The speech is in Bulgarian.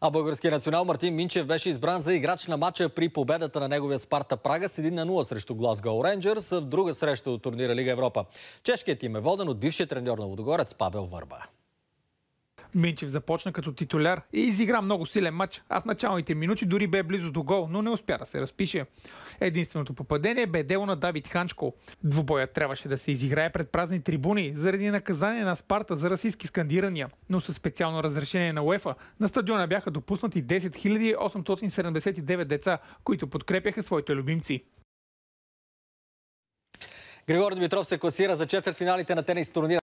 А българския национал Мартин Минчев беше избран за играч на матча при победата на неговия Спарта Прага с 1 на 0 срещу Глазго Рейнджърс в друга среща от турнира Лига Европа. Чешкият им е воден от бившия треньор на Лудогорец Павел Върба. Минчев започна като титуляр и изигра много силен матч, а в началните минути дори бе близо до гол, но не успя да се разпише. Единственото попадение бе дело на Давид Ханчко. Двубоят трябваше да се изиграе пред празни трибуни заради наказание на Спарта за расистски скандирания, но със специално разрешение на УЕФА на стадиона бяха допуснати 10 879 деца, които подкрепяха своите любимци. Григор Димитров се класира за четвърт финалите на тенис турнира.